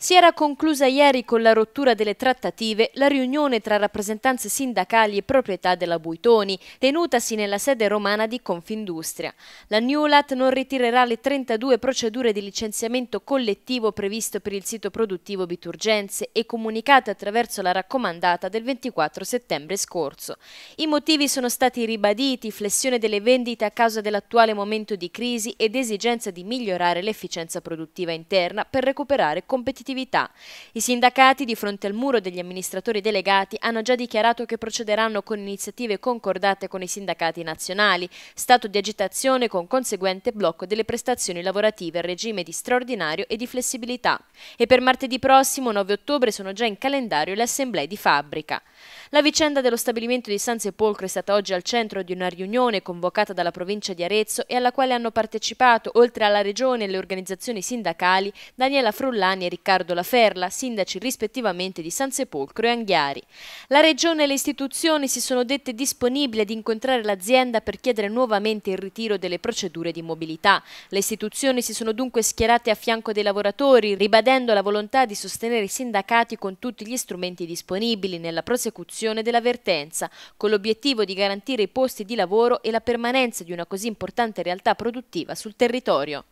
Si era conclusa ieri con la rottura delle trattative la riunione tra rappresentanze sindacali e proprietà della Buitoni, tenutasi nella sede romana di Confindustria. La Newlat non ritirerà le 32 procedure di licenziamento collettivo previsto per il sito produttivo Biturgenze e comunicate attraverso la raccomandata del 24 settembre scorso. I motivi sono stati ribaditi, flessione delle vendite a causa dell'attuale momento di crisi ed esigenza di migliorare l'efficienza produttiva interna per recuperare competitività positività. I sindacati di fronte al muro degli amministratori delegati hanno già dichiarato che procederanno con iniziative concordate con i sindacati nazionali, stato di agitazione con conseguente blocco delle prestazioni lavorative, regime di straordinario e di flessibilità. E per martedì prossimo, 9 ottobre, sono già in calendario le assemblee di fabbrica. La vicenda dello stabilimento di San Sepolcro è stata oggi al centro di una riunione convocata dalla provincia di Arezzo e alla quale hanno partecipato, oltre alla regione e le organizzazioni sindacali, Daniela Frullani e Riccardo Laferla, sindaci rispettivamente di San Sepolcro e Anghiari. La regione e le istituzioni si sono dette disponibili ad incontrare l'azienda per chiedere nuovamente il ritiro delle procedure di mobilità. Le istituzioni si sono dunque schierate a fianco dei lavoratori, ribadendo la volontà di sostenere i sindacati con tutti gli strumenti disponibili nella prosecuzione esecuzione dell'avvertenza, con l'obiettivo di garantire i posti di lavoro e la permanenza di una così importante realtà produttiva sul territorio.